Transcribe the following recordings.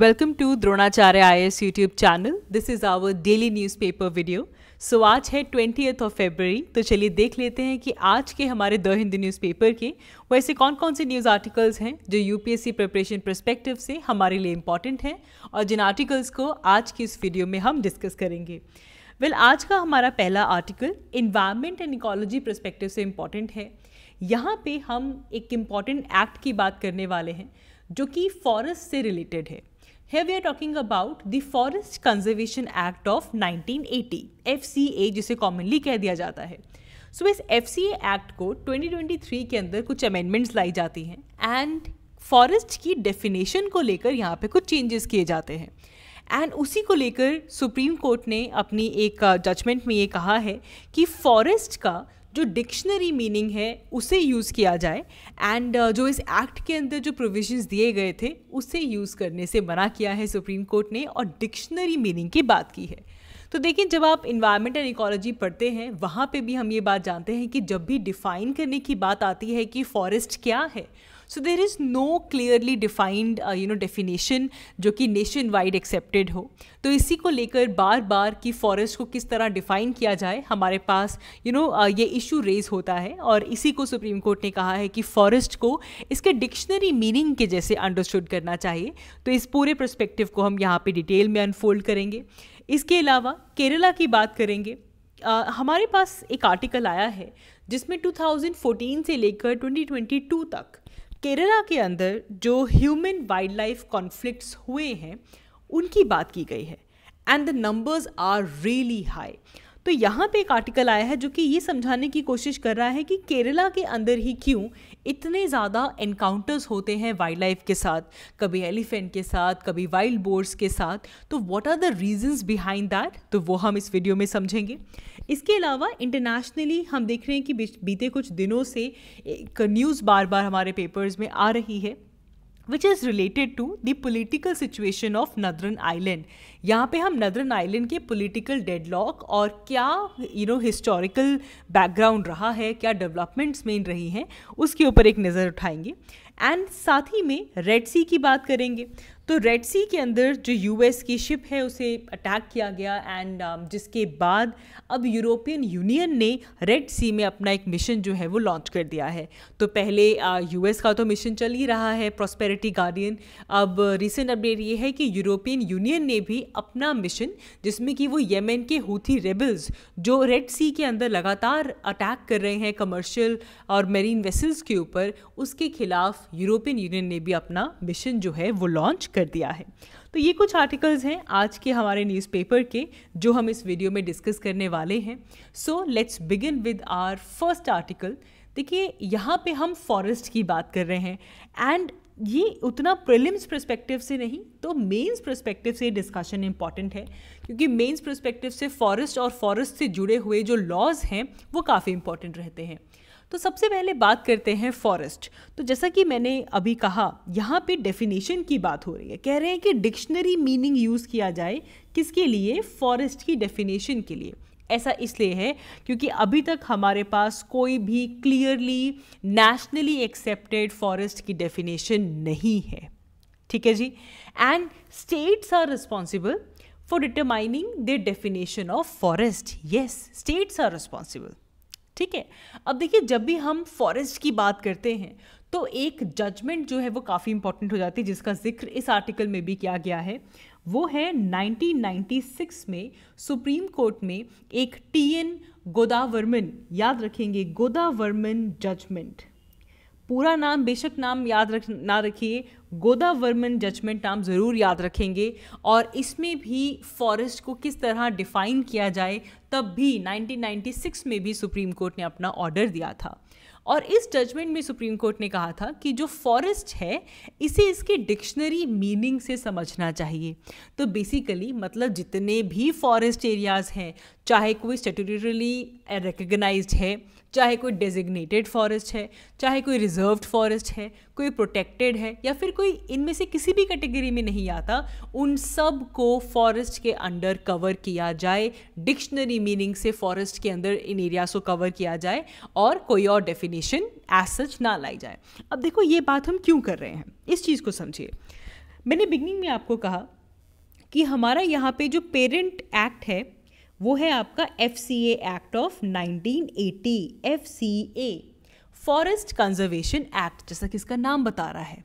Welcome to Dronacharya I S YouTube channel this is our daily newspaper video so आज है twenty of February तो चलिए देख लेते हैं कि आज के हमारे द हिंदू न्यूज़पेपर के वैसे कौन कौन से न्यूज़ आर्टिकल्स हैं जो यूपीएससी प्रिपरेशन परस्पेक्टिव से हमारे लिए इम्पॉर्टेंट हैं और जिन आर्टिकल्स को आज की इस वीडियो में हम डिस्कस करेंगे वेल well, आज का हमारा पहला article environment and ecology perspective से इम्पॉर्टेंट है यहाँ पे हम एक इम्पॉर्टेंट एक्ट की बात करने वाले हैं जो कि फॉरेस्ट से रिलेटेड है Here we are talking about the Forest Conservation Act of 1980, FCA जिसे कॉमनली कह दिया जाता है सो so, इस एफ एक्ट को 2023 के अंदर कुछ अमेंडमेंट्स लाई जाती हैं एंड फॉरेस्ट की डेफिनेशन को लेकर यहाँ पे कुछ चेंजेस किए जाते हैं एंड उसी को लेकर सुप्रीम कोर्ट ने अपनी एक जजमेंट uh, में ये कहा है कि फॉरेस्ट का जो डिक्शनरी मीनिंग है उसे यूज़ किया जाए एंड uh, जो इस एक्ट के अंदर जो प्रोविजंस दिए गए थे उसे यूज़ करने से मना किया है सुप्रीम कोर्ट ने और डिक्शनरी मीनिंग की बात की है तो देखिए जब आप इन्वायरमेंट एंड इकोलॉजी पढ़ते हैं वहाँ पे भी हम ये बात जानते हैं कि जब भी डिफाइन करने की बात आती है कि फॉरेस्ट क्या है so there is no clearly defined you know definition जो कि नेशन वाइड एक्सेप्टेड हो तो इसी को लेकर बार बार कि फॉरेस्ट को किस तरह डिफाइन किया जाए हमारे पास you you know know, uh, ये इशू रेज होता है और इसी को सुप्रीम कोर्ट ने कहा है कि फॉरेस्ट को इसके डिक्शनरी मीनिंग के जैसे अंडरस्टूड करना चाहिए तो इस पूरे परस्पेक्टिव को हम यहाँ पे डिटेल में अनफोल्ड करेंगे इसके अलावा केरला की बात करेंगे आ, uh, हमारे पास एक आर्टिकल आया है जिसमें 2014 से लेकर 2022 तक केरला के अंदर जो ह्यूमन वाइल्ड लाइफ कॉन्फ्लिक्ट्स हुए हैं उनकी बात की गई है and the numbers are really high तो यहाँ पे एक आर्टिकल आया है जो कि ये समझाने की कोशिश कर रहा है कि केरला के अंदर ही क्यों इतने ज़्यादा एनकाउंटर्स होते हैं वाइल्ड लाइफ के साथ कभी एलिफेंट के साथ कभी वाइल्ड बोर्ड्स के साथ तो what are the reasons behind that तो वो हम इस वीडियो में समझेंगे इसके अलावा इंटरनेशनली हम देख रहे हैं कि बीते कुछ दिनों से एक न्यूज़ बार बार हमारे पेपर्स में आ रही है which is related to the political situation of Northern Ireland यहाँ पे हम नदरन आइलैंड के पोलिटिकल डेडलॉक और क्या यू नो हिस्टोरिकल बैकग्राउंड रहा है क्या डेवलपमेंट्स मेन रही हैं उसके ऊपर एक नज़र उठाएंगे एंड साथ ही में रेड सी की बात करेंगे तो रेड सी के अंदर जो यूएस की शिप है उसे अटैक किया गया एंड um, जिसके बाद अब यूरोपियन यूनियन ने रेड सी में अपना एक मिशन जो है वो लॉन्च कर दिया है तो पहले यूएस uh, का तो मिशन चल ही रहा है प्रॉस्पेरिटी गार्डियन अब रिसेंट अपडेट ये है कि यूरोपियन यूनियन ने भी अपना मिशन जिसमें कि वो येमेन के हूथी रेबल्स जो रेड सी के अंदर लगातार अटैक कर रहे हैं कमर्शियल और मेरीन वेसल्स के ऊपर उसके खिलाफ यूरोपियन यूनियन ने भी अपना मिशन जो है वो लॉन्च कर दिया है तो ये कुछ आर्टिकल्स हैं आज के हमारे न्यूज़पेपर के जो हम इस वीडियो में डिस्कस करने वाले हैं so let's begin with our first article देखिए यहाँ पे हम फॉरेस्ट की बात कर रहे हैं एंड ये उतना प्रिलिम्स प्रस्पेक्टिव से नहीं तो मेंस प्रस्पेक्टिव से डिस्कशन इम्पॉर्टेंट है क्योंकि मेंस प्रस्पेक्टिव से फॉरेस्ट और फॉरेस्ट से जुड़े हुए जो लॉज हैं वो काफ़ी इम्पॉर्टेंट रहते हैं तो सबसे पहले बात करते हैं फॉरेस्ट तो जैसा कि मैंने अभी कहा यहाँ पे डेफिनेशन की बात हो रही है कह रहे हैं कि डिक्शनरी मीनिंग यूज़ किया जाए किसके लिए फॉरेस्ट की डेफिनेशन के लिए ऐसा इसलिए है क्योंकि अभी तक हमारे पास कोई भी क्लियरली नेशनली एक्सेप्टेड फॉरेस्ट की डेफिनेशन नहीं है ठीक है जी and states are responsible for determining the definition of forest yes states are responsible ठीक है अब देखिए जब भी हम फॉरेस्ट की बात करते हैं तो एक जजमेंट जो है वो काफ़ी इंपॉर्टेंट हो जाती है जिसका जिक्र इस आर्टिकल में भी किया गया है वो है 1996 में सुप्रीम कोर्ट में एक टी एन गोदावर्मन याद रखेंगे गोदावर्मन जजमेंट पूरा नाम बेशक नाम याद रख ना रखिए गोदा वर्मन जजमेंट नाम ज़रूर याद रखेंगे और इसमें भी फॉरेस्ट को किस तरह डिफ़ाइन किया जाए तब भी 1996 में भी सुप्रीम कोर्ट ने अपना ऑर्डर दिया था और इस जजमेंट में सुप्रीम कोर्ट ने कहा था कि जो फॉरेस्ट है इसे इसके डिक्शनरी मीनिंग से समझना चाहिए तो बेसिकली मतलब जितने भी फॉरेस्ट एरियाज़ हैं चाहे कोई स्टेटूटरली रिकग्नाइज है चाहे कोई डेजिग्नेटेड फॉरेस्ट है चाहे कोई रिजर्व्ड फॉरेस्ट है कोई प्रोटेक्टेड है या फिर कोई इनमें से किसी भी कैटेगरी में नहीं आता उन सब को फॉरेस्ट के अंडर कवर किया जाए डिक्शनरी मीनिंग से फॉरेस्ट के अंदर इन एरियाज को कवर किया जाए और कोई और डेफिनेशन एज सच ना लाई जाए अब देखो ये बात हम क्यों कर रहे हैं इस चीज़ को समझिए मैंने बिगनिंग में आपको कहा कि हमारा यहाँ पे जो पेरेंट एक्ट है वो है आपका F C act of 1980 F C A forest conservation act जैसा कि इसका नाम बता रहा है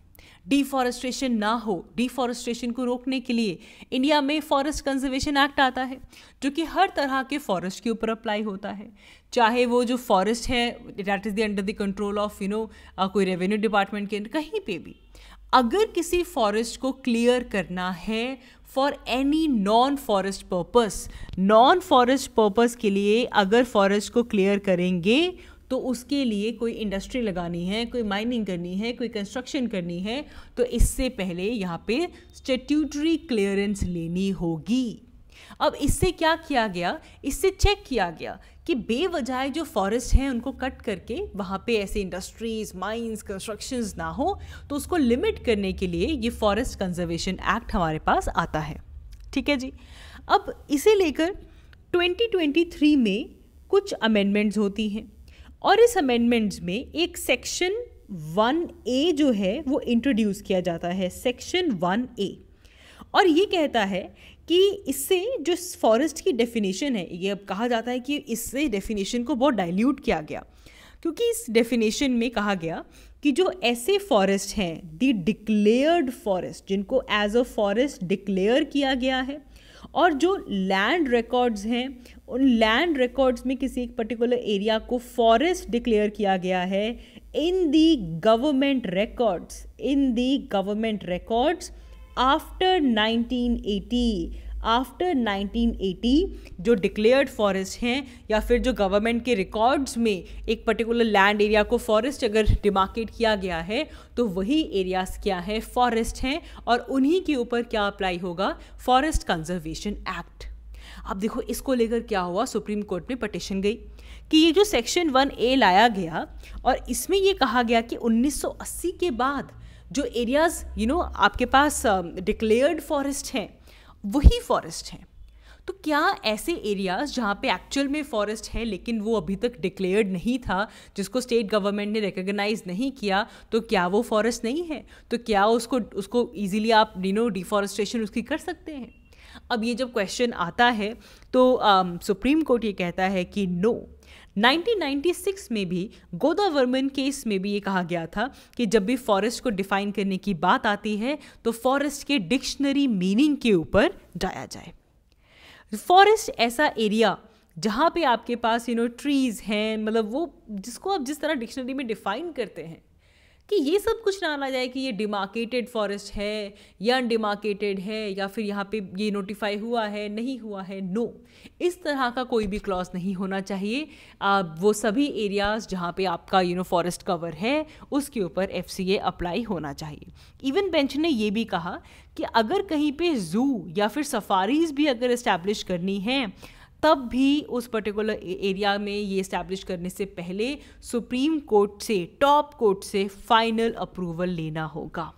डिफॉरेस्ट्रेशन ना हो डिफॉरेस्ट्रेशन को रोकने के लिए इंडिया में फॉरेस्ट कंजर्वेशन एक्ट आता है जो कि हर तरह के फॉरेस्ट के ऊपर अप्लाई होता है चाहे वो जो फॉरेस्ट है that is the under the control of you know कोई रेवेन्यू डिपार्टमेंट के कहीं पे भी अगर किसी फॉरेस्ट को क्लियर करना है for any non forest purpose non forest purpose के लिए अगर फॉरेस्ट को क्लियर करेंगे तो उसके लिए कोई इंडस्ट्री लगानी है कोई माइनिंग करनी है कोई कंस्ट्रक्शन करनी है तो इससे पहले यहाँ पे स्टेट्यूटरी क्लियरेंस लेनी होगी अब इससे क्या किया गया इससे चेक किया गया कि बेवजह जो फॉरेस्ट हैं उनको कट करके वहाँ पे ऐसे इंडस्ट्रीज़ माइंस कंस्ट्रक्शंस ना हो तो उसको लिमिट करने के लिए ये फॉरेस्ट कंजर्वेशन एक्ट हमारे पास आता है ठीक है जी अब इसे लेकर 2023 में कुछ अमेंडमेंट्स होती हैं और इस अमेंडमेंट्स में एक सेक्शन वन ए जो है वो इंट्रोड्यूस किया जाता है सेक्शन वन ए और ये कहता है कि इससे जो फॉरेस्ट की डेफिनेशन है ये अब कहा जाता है कि इससे डेफिनेशन को बहुत डाइल्यूट किया गया क्योंकि इस डेफिनेशन में कहा गया कि जो ऐसे फॉरेस्ट हैं दी डिक्लेयर्ड फॉरेस्ट जिनको एज अ फॉरेस्ट डिक्लेयर किया गया है और जो लैंड रिकॉर्ड्स हैं उन लैंड रिकॉर्ड्स में किसी एक पर्टिकुलर एरिया को फॉरेस्ट डिक्लेयर किया गया है in the government records in the government records after 1980 after 1980 जो डिक्लेयर्ड फॉरेस्ट हैं या फिर जो गवर्नमेंट के रिकॉर्ड्स में एक पर्टिकुलर लैंड एरिया को फॉरेस्ट अगर डिमार्केट किया गया है तो वही एरियाज़ क्या है फॉरेस्ट हैं और उन्हीं के ऊपर क्या अप्लाई होगा फॉरेस्ट कंजर्वेशन एक्ट अब देखो इसको लेकर क्या हुआ सुप्रीम कोर्ट में पटिशन गई कि ये जो सेक्शन वन ए लाया गया और इसमें ये कहा गया कि 1980 के बाद जो एरियाज़ यू नो आपके पास डिक्लेयर्ड um, फॉरेस्ट हैं वही फॉरेस्ट हैं तो क्या ऐसे एरियाज़ जहाँ पे एक्चुअल में फॉरेस्ट है लेकिन वो अभी तक डिक्लेयर्ड नहीं था जिसको स्टेट गवर्नमेंट ने रिकग्नाइज नहीं किया तो क्या वो फॉरेस्ट नहीं है तो क्या उसको उसको ईजिली आप यू नो डिफॉरेस्टेशन उसकी कर सकते हैं अब ये जब क्वेश्चन आता है तो सुप्रीम कोर्ट ये कहता है कि नो 1996 में भी गोदा वर्मन केस में भी ये कहा गया था कि जब भी फॉरेस्ट को डिफाइन करने की बात आती है तो फॉरेस्ट के डिक्शनरी मीनिंग के ऊपर जाया जाए फॉरेस्ट ऐसा एरिया जहाँ पे आपके पास यू नो ट्रीज़ हैं मतलब वो जिसको आप जिस तरह डिक्शनरी में डिफाइन करते हैं कि ये सब कुछ ना आ जाए कि ये डिमार्केटेड फॉरेस्ट है या अनडिमार्केटेड है या फिर यहाँ पे ये नोटिफाई हुआ है नहीं हुआ है नो इस तरह का कोई भी क्लॉज नहीं होना चाहिए आप वो सभी एरियाज़ जहाँ पे आपका यू नो फॉरेस्ट कवर है उसके ऊपर एफ अप्लाई होना चाहिए इवन बेंच ने ये भी कहा कि अगर कहीं पे ज़ू या फिर सफारीज़ भी अगर इस्टेब्लिश करनी है तब भी उस पर्टिकुलर एरिया में ये इस्टेब्लिश करने से पहले सुप्रीम कोर्ट से टॉप कोर्ट से फाइनल अप्रूवल लेना होगा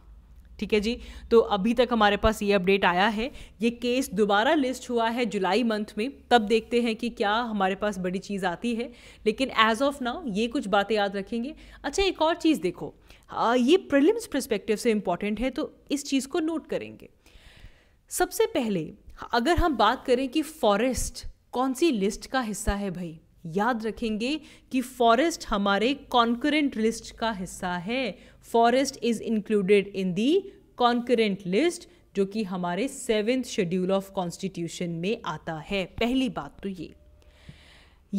ठीक है जी तो अभी तक हमारे पास ये अपडेट आया है ये केस दोबारा लिस्ट हुआ है जुलाई मंथ में तब देखते हैं कि क्या हमारे पास बड़ी चीज़ आती है लेकिन एज ऑफ नाउ ये कुछ बातें याद रखेंगे अच्छा एक और चीज़ देखो आ, ये प्रिलिम्स प्रस्पेक्टिव से इम्पॉर्टेंट है तो इस चीज़ को नोट करेंगे सबसे पहले अगर हम बात करें कि फॉरेस्ट कौन सी लिस्ट का हिस्सा है भाई याद रखेंगे कि फॉरेस्ट हमारे कॉन्करेंट लिस्ट का हिस्सा है forest is included in the concurrent list जो कि हमारे सेवेंथ शेड्यूल ऑफ कॉन्स्टिट्यूशन में आता है पहली बात तो ये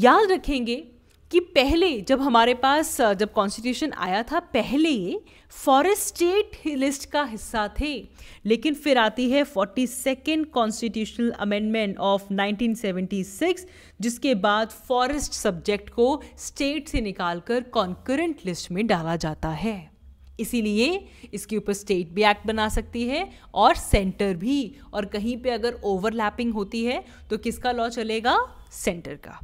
याद रखेंगे कि पहले जब हमारे पास जब कॉन्स्टिट्यूशन आया था पहले फॉरेस्ट स्टेट लिस्ट का हिस्सा थे लेकिन फिर आती है forty second constitutional amendment of 1976 जिसके बाद फॉरेस्ट सब्जेक्ट को स्टेट से निकालकर कॉन्करेंट लिस्ट में डाला जाता है इसीलिए इसके ऊपर स्टेट भी एक्ट बना सकती है और सेंटर भी और कहीं पे अगर ओवरलैपिंग होती है तो किसका लॉ चलेगा सेंटर का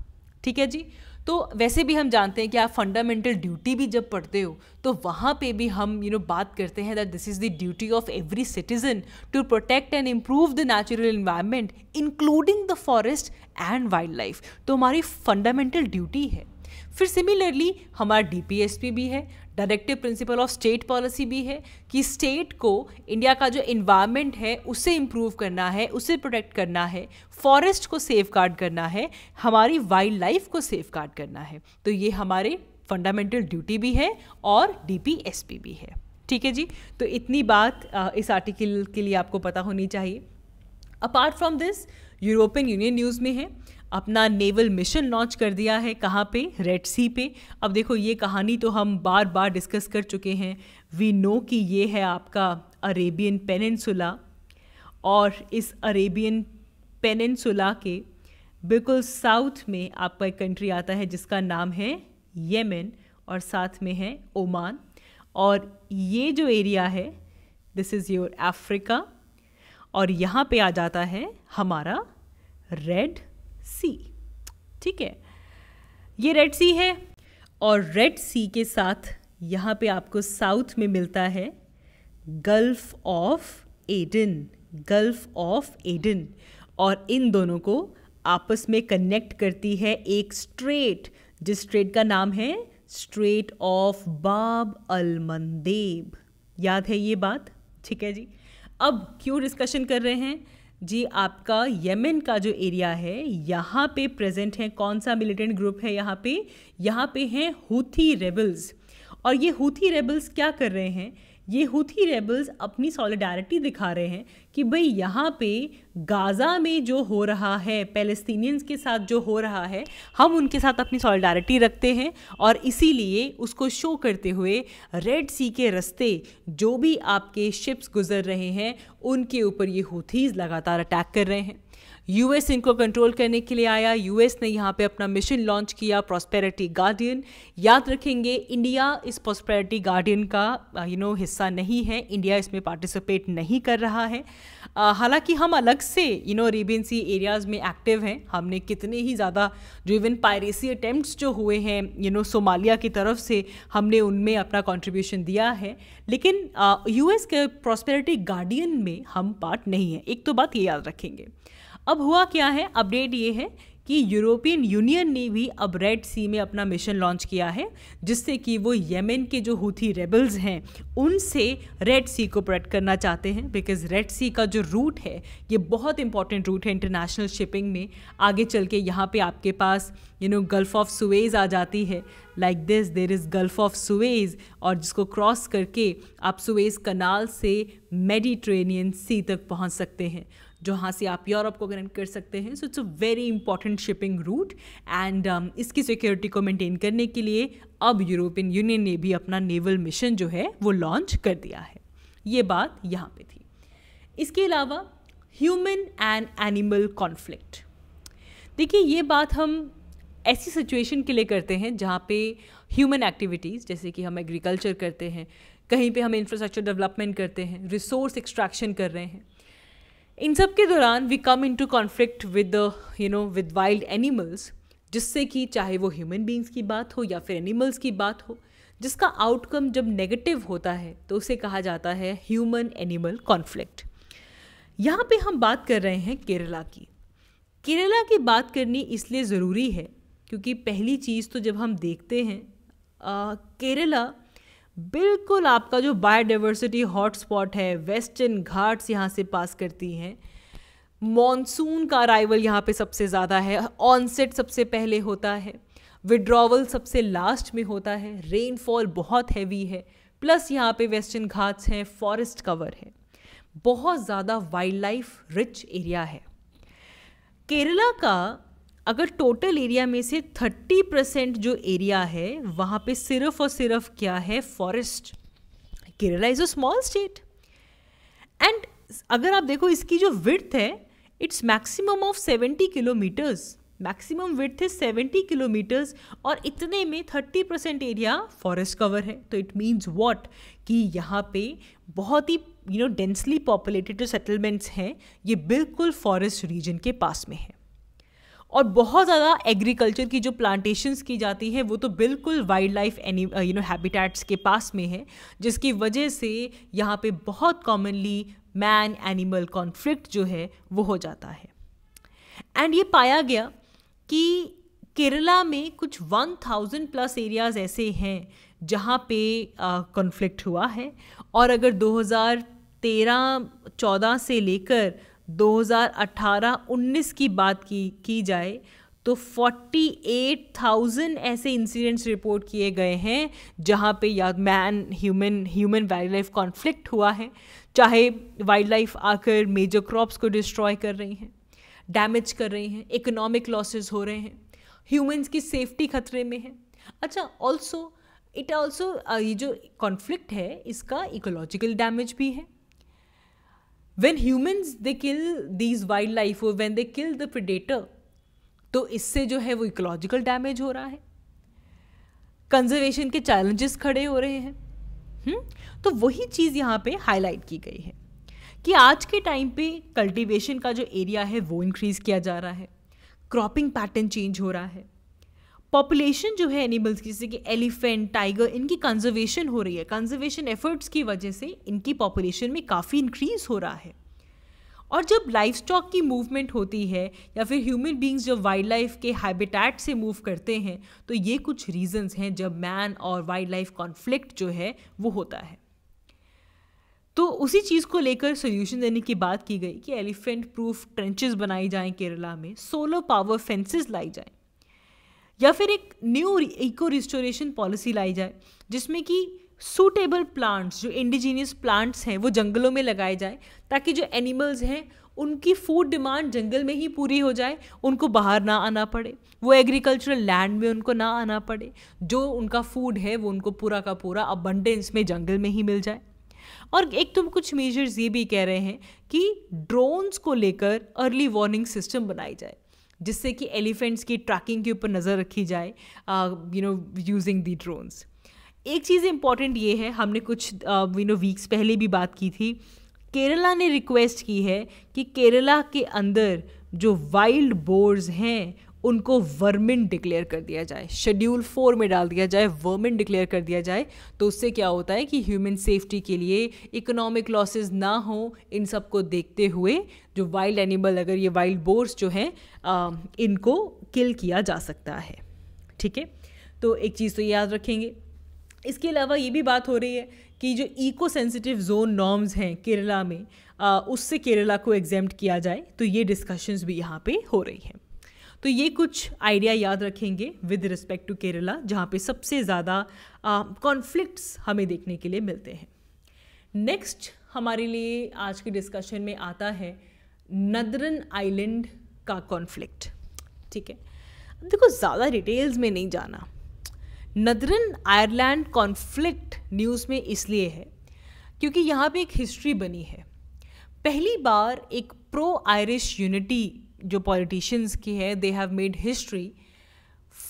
ठीक है जी तो वैसे भी हम जानते हैं कि आप फंडामेंटल ड्यूटी भी जब पढ़ते हो तो वहाँ पे भी हम यू नो बात करते हैं that this is the duty of every citizen to protect and improve the natural environment including the forest and wildlife तो हमारी फंडामेंटल ड्यूटी है फिर सिमिलरली हमारा डी भी है directive principle of state policy भी है कि स्टेट को इंडिया का जो इन्वायरमेंट है उसे इम्प्रूव करना है उसे प्रोटेक्ट करना है फॉरेस्ट को सेफ गार्ड करना है हमारी वाइल्ड लाइफ को सेफ गार्ड करना है तो ये हमारे फंडामेंटल ड्यूटी भी है और डी भी है ठीक है जी तो इतनी बात इस आर्टिकल के लिए आपको पता होनी चाहिए apart from this European Union news में है अपना नेवल मिशन लॉन्च कर दिया है कहाँ पे रेड सी पे अब देखो ये कहानी तो हम बार बार डिस्कस कर चुके हैं वी नो कि ये है आपका अरेबियन पेनसुला और इस अरेबियन पेनसुला के बिल्कुल साउथ में आपका एक कंट्री आता है जिसका नाम है येमेन और साथ में है ओमान और ये जो एरिया है दिस इज़ योर अफ्रीका और यहाँ पे आ जाता है हमारा रेड सी ठीक है ये रेड सी है और रेड सी के साथ यहाँ पे आपको साउथ में मिलता है Gulf of Aden Gulf of Aden और इन दोनों को आपस में कनेक्ट करती है एक स्ट्रेट जिस स्ट्रेट का नाम है स्ट्रेट ऑफ बाब अल मंदेब याद है ये बात ठीक है जी अब क्यों डिस्कशन कर रहे हैं जी आपका यमन का जो एरिया है यहाँ पे प्रेजेंट है कौन सा मिलिटेंट ग्रुप है यहाँ पे यहाँ पे हैं हुथी रेबल्स और ये हूथी रेबल्स क्या कर रहे हैं ये हुथी रेबल्स अपनी सॉलिडारिटी दिखा रहे हैं कि भाई यहाँ पे गाज़ा में जो हो रहा है पैलेस्टीनियंस के साथ जो हो रहा है हम उनके साथ अपनी सॉलिडारिटी रखते हैं और इसीलिए उसको शो करते हुए रेड सी के रस्ते जो भी आपके शिप्स गुजर रहे हैं उनके ऊपर ये हुथीज़ लगातार अटैक कर रहे हैं यूएस इनको कंट्रोल करने के लिए आया यूएस ने यहाँ पे अपना मिशन लॉन्च किया प्रॉस्पेरिटी गार्डियन याद रखेंगे इंडिया इस प्रॉस्पेरिटी गार्डियन का you uh, you know know, हिस्सा नहीं है इंडिया इसमें पार्टिसिपेट नहीं कर रहा है uh, हालांकि हम अलग से यू नो रेबेंसी एरियाज़ में एक्टिव हैं हमने कितने ही ज़्यादा जो इवन पायरेसी अटैम्प्ट जो हुए हैं यू नो सोमालिया की तरफ से हमने उनमें अपना कॉन्ट्रीब्यूशन दिया है लेकिन यूएस uh, के प्रॉस्पेरिटी गार्डियन में हम पार्ट नहीं हैं एक तो बात ये याद रखेंगे अब हुआ क्या है अपडेट ये है कि यूरोपियन यूनियन ने भी अब रेड सी में अपना मिशन लॉन्च किया है जिससे कि वो येमेन के जो हूथी रेबल्स हैं उनसे रेड सी को प्रोटेक्ट करना चाहते हैं बिकॉज रेड सी का जो रूट है ये बहुत इंपॉर्टेंट रूट है इंटरनेशनल शिपिंग में आगे चल के यहाँ पर आपके पास you know Gulf of Suez आ जाती है like this there is Gulf of Suez और जिसको क्रॉस करके आप सुवेज कनाल से मेडिट्रेनियन सी तक पहुँच सकते हैं जहाँ से आप यूरोप को कनेक्ट कर सकते हैं so it's a very important shipping route and इसकी सिक्योरिटी को मेंटेन करने के लिए अब यूरोपियन यूनियन ने भी अपना नेवल मिशन जो है वो लॉन्च कर दिया है ये बात यहाँ पे थी इसके अलावा ह्यूमन एंड एनिमल कॉन्फ्लिक्ट देखिए ये बात हम ऐसी सिचुएशन के लिए करते हैं जहाँ पे ह्यूमन एक्टिविटीज़ जैसे कि हम एग्रीकल्चर करते हैं कहीं पे हम इंफ्रास्ट्रक्चर डेवलपमेंट करते हैं रिसोर्स एक्सट्रैक्शन कर रहे हैं इन सब के दौरान we come into conflict with you know with wild animals जिससे कि चाहे वो ह्यूमन बींग्स की बात हो या फिर एनिमल्स की बात हो जिसका आउटकम जब नेगेटिव होता है तो उसे कहा जाता है ह्यूमन एनिमल कॉन्फ्लिक्ट यहाँ पे हम बात कर रहे हैं केरला की केरला की बात करनी इसलिए ज़रूरी है क्योंकि पहली चीज़ तो जब हम देखते हैं आ, केरला बिल्कुल आपका जो बायोडाइवर्सिटी हॉटस्पॉट है वेस्टर्न घाट्स यहाँ से पास करती हैं मॉनसून का अराइवल यहाँ पे सबसे ज़्यादा है ऑनसेट सबसे पहले होता है विड्रॉवल सबसे लास्ट में होता है रेनफॉल बहुत हैवी है प्लस यहाँ पे वेस्टर्न घाट्स हैं फॉरेस्ट कवर है बहुत ज़्यादा वाइल्ड लाइफ रिच एरिया है केरला का अगर टोटल एरिया में से 30 परसेंट जो एरिया है वहाँ पे सिर्फ और सिर्फ क्या है forest Kerala is a small state and अगर आप देखो इसकी जो विर्थ है it's maximum of 70 kilometres maximum width है सेवेंटी किलोमीटर्स और इतने में thirty percent area forest cover है तो इट मीन्स वॉट कि यहाँ पे बहुत ही यू नो डेंसली पॉपुलेटेड जो सेटलमेंट्स हैं ये बिल्कुल फॉरेस्ट रीजन के पास में है और बहुत ज़्यादा एग्रीकल्चर की जो प्लांटेशंस की जाती है वो तो बिल्कुल wildlife any you know habitats के पास में है जिसकी वजह से यहाँ पे बहुत कॉमनली मैन एनिमल कॉन्फ्लिक्ट जो है वो हो जाता है एंड ये पाया गया कि केरला में कुछ 1000 प्लस एरियाज़ ऐसे हैं जहाँ पे कॉन्फ्लिक्ट uh, हुआ है और अगर 2013 14 से लेकर 2018-19 की बात की की जाए तो 48,000 ऐसे इंसिडेंट्स रिपोर्ट किए गए हैं जहाँ पे या man human human wildlife conflict हुआ है चाहे वाइल्ड लाइफ आकर मेजर क्रॉप्स को डिस्ट्रॉय कर रही हैं डैमेज कर रही हैं इकोनॉमिक लॉसेस हो रहे हैं ह्यूमंस की सेफ्टी खतरे में है अच्छा ऑल्सो इट ऑल्सो ये जो कॉन्फ्लिक्ट है इसका इकोलॉजिकल डैमेज भी है when humans they kill these wildlife और when they kill the predator तो इससे जो है वो इकोलॉजिकल डैमेज हो रहा है कंजर्वेशन के चैलेंजेस खड़े हो रहे हैं हुँ? हम्म? तो वही चीज़ यहाँ पे हाईलाइट की गई है कि आज के टाइम पे कल्टीवेशन का जो एरिया है वो इंक्रीज़ किया जा रहा है क्रॉपिंग पैटर्न चेंज हो रहा है पॉपुलेशन जो है एनिमल्स की जैसे कि एलिफेंट टाइगर इनकी कंजर्वेशन हो रही है कंजर्वेशन एफर्ट्स की वजह से इनकी पॉपुलेशन में काफ़ी इंक्रीज हो रहा है और जब लाइफ स्टॉक की मूवमेंट होती है या फिर ह्यूमन बींग्स जब वाइल्ड लाइफ के हैबिटेट से मूव करते हैं तो ये कुछ रीजंस हैं जब मैन और वाइल्ड लाइफ कॉन्फ्लिक्ट जो है वो होता है तो उसी चीज़ को लेकर सोल्यूशन देने की बात की गई कि एलिफेंट प्रूफ ट्रेंचेस बनाई जाएं केरला में सोलर पावर फेंसेस लाई जाएं या फिर एक न्यू इको रिस्टोरेशन पॉलिसी लाई जाए जिसमें कि सूटेबल प्लांट्स जो इंडिजीनियस प्लांट्स हैं वो जंगलों में लगाए जाए ताकि जो एनिमल्स हैं उनकी फूड डिमांड जंगल में ही पूरी हो जाए उनको बाहर ना आना पड़े वो एग्रीकल्चरल लैंड में उनको ना आना पड़े जो उनका फूड है वो उनको पूरा का पूरा अबंडेंस में जंगल में ही मिल जाए और एक तो कुछ मेजर्स ये भी कह रहे हैं कि ड्रोन्स को लेकर अर्ली वार्निंग सिस्टम बनाई जाए जिससे कि एलिफेंट्स की ट्रैकिंग के ऊपर नज़र रखी जाए you know using the drones एक चीज़ इम्पॉर्टेंट ये है हमने कुछ यू नो वीक्स पहले भी बात की थी केरला ने रिक्वेस्ट की है कि केरला के अंदर जो वाइल्ड बोर्स हैं उनको वर्मिन डिक्लेयर कर दिया जाए शेड्यूल फोर में डाल दिया जाए वर्मिन डिक्लेयर कर दिया जाए तो उससे क्या होता है कि ह्यूमन सेफ्टी के लिए इकोनॉमिक लॉसेस ना हो इन सब को देखते हुए जो वाइल्ड एनिमल अगर ये वाइल्ड बोर्स जो हैं इनको किल किया जा सकता है ठीक है तो एक चीज़ तो याद रखेंगे इसके अलावा ये भी बात हो रही है कि जो इको सेंसिटिव जोन नॉर्म्स हैं केरला में आ, उससे केरला को एग्जाम्प्ट किया जाए तो ये डिस्कशंस भी यहाँ पे हो रही हैं तो ये कुछ आइडिया याद रखेंगे विद रिस्पेक्ट टू केरला जहाँ पे सबसे ज़्यादा कॉन्फ्लिक्ट्स हमें देखने के लिए मिलते हैं नेक्स्ट हमारे लिए आज के डिस्कशन में आता है नदरन आइलैंड का कॉन्फ्लिक्ट ठीक है अब देखो ज़्यादा डिटेल्स में नहीं जाना नदरन आयरलैंड कॉन्फ्लिक्ट न्यूज़ में इसलिए है क्योंकि यहाँ पे एक हिस्ट्री बनी है पहली बार एक प्रो आयरिश यूनिटी जो पॉलिटिशियंस की है they have made history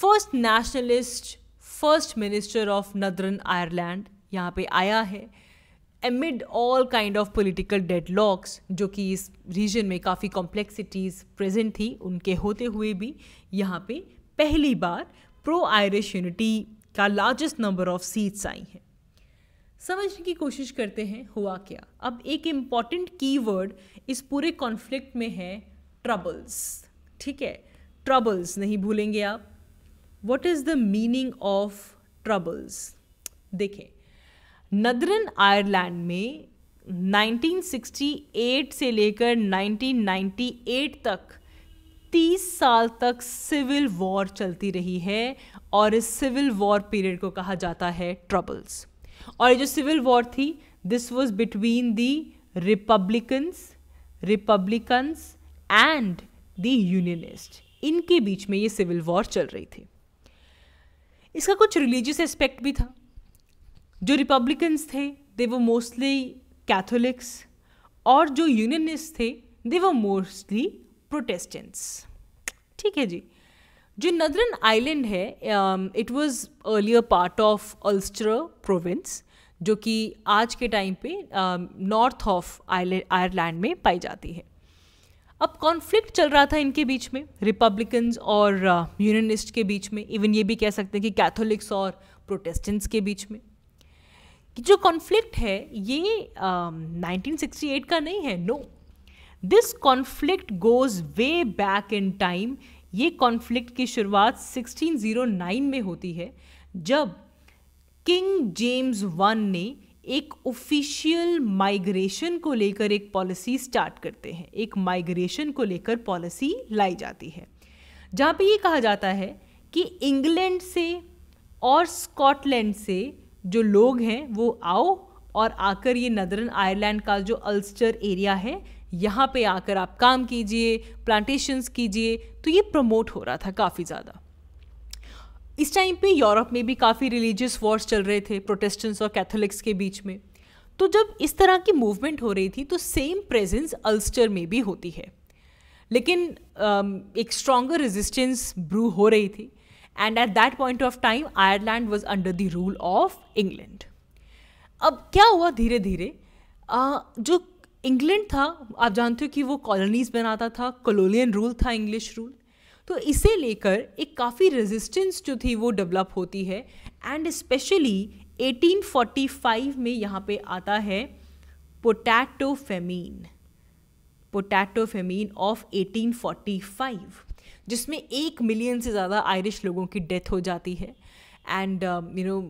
first nationalist first minister of Northern Ireland यहाँ पे आया है amid all kind of political deadlocks जो कि इस रीजन में काफ़ी कॉम्प्लेक्सिटीज़ प्रेजेंट थी उनके होते हुए भी यहाँ पे पहली बार प्रो आयरिश यूनिटी का लार्जेस्ट नंबर ऑफ सीट्स आई हैं समझने की कोशिश करते हैं हुआ क्या अब एक इम्पॉर्टेंट की वर्ड इस पूरे कॉन्फ्लिक्ट में है ट्रबल्स ठीक है ट्रबल्स नहीं भूलेंगे आप what is the meaning of troubles देखें नदरन आयरलैंड में 1968 से लेकर 1998 तक 30 साल तक सिविल वॉर चलती रही है और इस सिविल वॉर पीरियड को कहा जाता है ट्रबल्स और ये जो सिविल वॉर थी this was between the republicans republicans and the unionist इनके बीच में ये सिविल वॉर चल रही थी इसका कुछ रिलीजियस एस्पेक्ट भी था जो रिपब्लिकन्स थे दे वो मोस्टली कैथोलिक्स और जो यूनियनिस्ट थे दे वो मोस्टली प्रोटेस्टेंट्स ठीक है जी जो नदरन आइलैंड है it was earlier part of Ulster province जो कि आज के टाइम पे नॉर्थ ऑफ आयरलैंड में पाई जाती है अब कॉन्फ्लिक्ट चल रहा था इनके बीच में रिपब्लिकन्स और यूनियनिस्ट uh, के बीच में इवन ये भी कह सकते हैं कि कैथोलिक्स और प्रोटेस्टेंट्स के बीच में कि जो कॉन्फ्लिक्ट है ये uh, um, 1968 का नहीं है no this conflict goes way back in time ये कॉन्फ्लिक्ट की शुरुआत 1609 में होती है जब किंग जेम्स वन ने एक ऑफिशियल माइग्रेशन को लेकर एक पॉलिसी स्टार्ट करते हैं एक माइग्रेशन को लेकर पॉलिसी लाई जाती है जहाँ पे ये कहा जाता है कि इंग्लैंड से और स्कॉटलैंड से जो लोग हैं वो आओ और आकर ये नदरन आयरलैंड का जो अल्स्टर एरिया है यहाँ पे आकर आप काम कीजिए प्लांटेशंस कीजिए तो ये प्रमोट हो रहा था काफ़ी ज़्यादा इस टाइम पे यूरोप में भी काफ़ी रिलीजियस वॉर्स चल रहे थे प्रोटेस्टेंट्स और कैथोलिक्स के बीच में तो जब इस तरह की मूवमेंट हो रही थी तो सेम प्रेजेंस अल्स्टर में भी होती है लेकिन um, एक स्ट्रॉगर रेजिस्टेंस ब्रू हो रही थी and at that point of time Ireland was under the rule of England अब क्या हुआ धीरे धीरे जो इंग्लैंड था आप जानते हो कि वो कॉलोनीज बनाता था कॉलोनियन रूल था इंग्लिश रूल तो इसे लेकर एक काफ़ी रेजिस्टेंस जो थी वो डेवलप होती है एंड स्पेशली 1845 में यहाँ पे आता है potato famine potato famine of 1845 जिसमें एक मिलियन से ज़्यादा आयरिश लोगों की डेथ हो जाती है एंड यू नो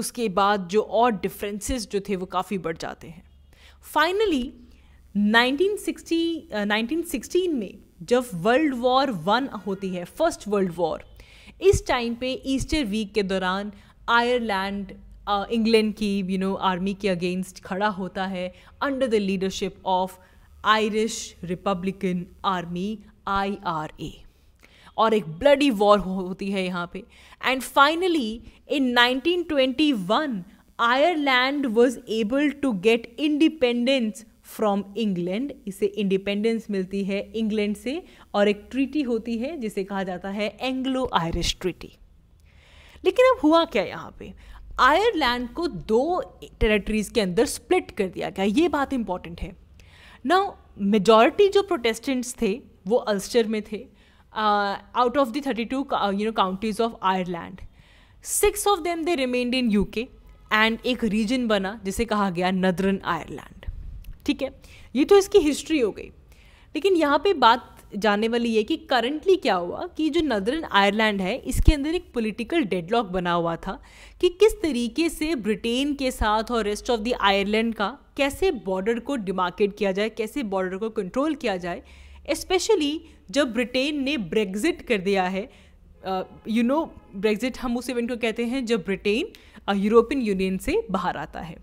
उसके बाद जो और डिफरेंसेस जो थे वो काफ़ी बढ़ जाते हैं फाइनली 1960 uh, 1916 में जब वर्ल्ड वॉर वन होती है फर्स्ट वर्ल्ड वॉर इस टाइम पे ईस्टर वीक के दौरान आयरलैंड इंग्लैंड की यू नो आर्मी के अगेंस्ट खड़ा होता है under the leadership of Irish republican army I R A और एक ब्लडी वॉर होती है यहाँ पे and finally in 1921 Ireland was able to get independence from England इसे इंडिपेंडेंस मिलती है इंग्लैंड से और एक ट्रीटी होती है जिसे कहा जाता है एंग्लो आयरिश ट्रीटी लेकिन अब हुआ क्या यहाँ पे आयरलैंड को दो टेरिटरीज के अंदर स्प्लिट कर दिया गया ये बात इंपॉर्टेंट है ना मेजॉरिटी जो प्रोटेस्टेंट्स थे वो अल्स्टर में थे out of the thirty two you know counties of Ireland six of them they remained in UK and एक रीजन बना जिसे कहा गया नदरन आयरलैंड ठीक है ये तो इसकी हिस्ट्री हो गई लेकिन यहाँ पे बात जाने वाली है कि करंटली क्या हुआ कि जो नदरन आयरलैंड है इसके अंदर एक पॉलिटिकल डेडलॉक बना हुआ था कि किस तरीके से ब्रिटेन के साथ और रेस्ट ऑफ द आयरलैंड का कैसे बॉर्डर को डिमार्केट किया जाए कैसे बॉर्डर को कंट्रोल किया जाए स्पेशली जब ब्रिटेन ने ब्रेग्जिट कर दिया है यू नो ब्रेग्जिट हम उस इवेंट को कहते हैं जब ब्रिटेन यूरोपियन यूनियन से बाहर आता है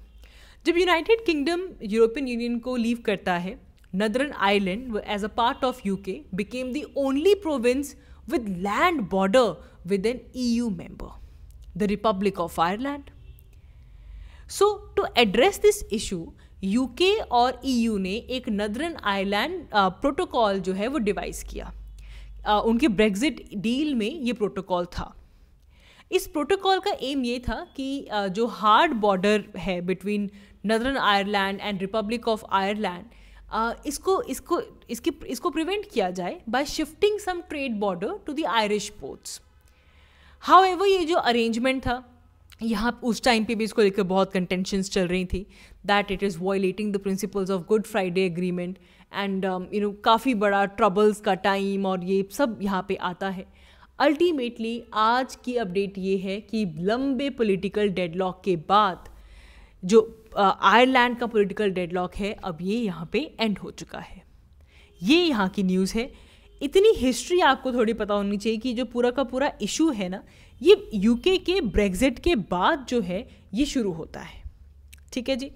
जब यूनाइटेड किंगडम यूरोपियन यूनियन को लीव करता है Northern Ireland as a part of UK became the only province with land border with an EU member the Republic of Ireland so to address this issue UK और EU e ने एक नदरन island protocol जो है वो device किया आ, उनके Brexit deal में ये प्रोटोकॉल था इस प्रोटोकॉल का एम ये था कि जो हार्ड बॉर्डर है between Northern Ireland and Republic of Ireland इसको इसको इसकी इसको प्रिवेंट किया जाए by shifting some trade border to the Irish ports however ये जो अरेंजमेंट था यहाँ उस टाइम पे भी इसको लेकर बहुत कंटेंशंस चल रही थी that it is violating the principles of Good Friday Agreement and you know काफ़ी बड़ा ट्रबल्स का टाइम और ये सब यहाँ पे आता है अल्टीमेटली आज की अपडेट ये है कि लंबे पॉलिटिकल डेडलॉक के बाद जो आयरलैंड का पॉलिटिकल डेडलॉक है अब ये यहाँ पे एंड हो चुका है ये यहाँ की न्यूज़ है इतनी हिस्ट्री आपको थोड़ी पता होनी चाहिए कि जो पूरा का पूरा इशू है ना ये यूके के ब्रेग्जिट के बाद जो है ये शुरू होता है ठीक है जी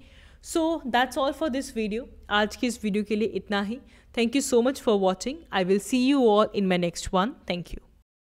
so that's all for this video आज की इस वीडियो के लिए इतना ही thank you so much for watching I will see you all in my next one thank you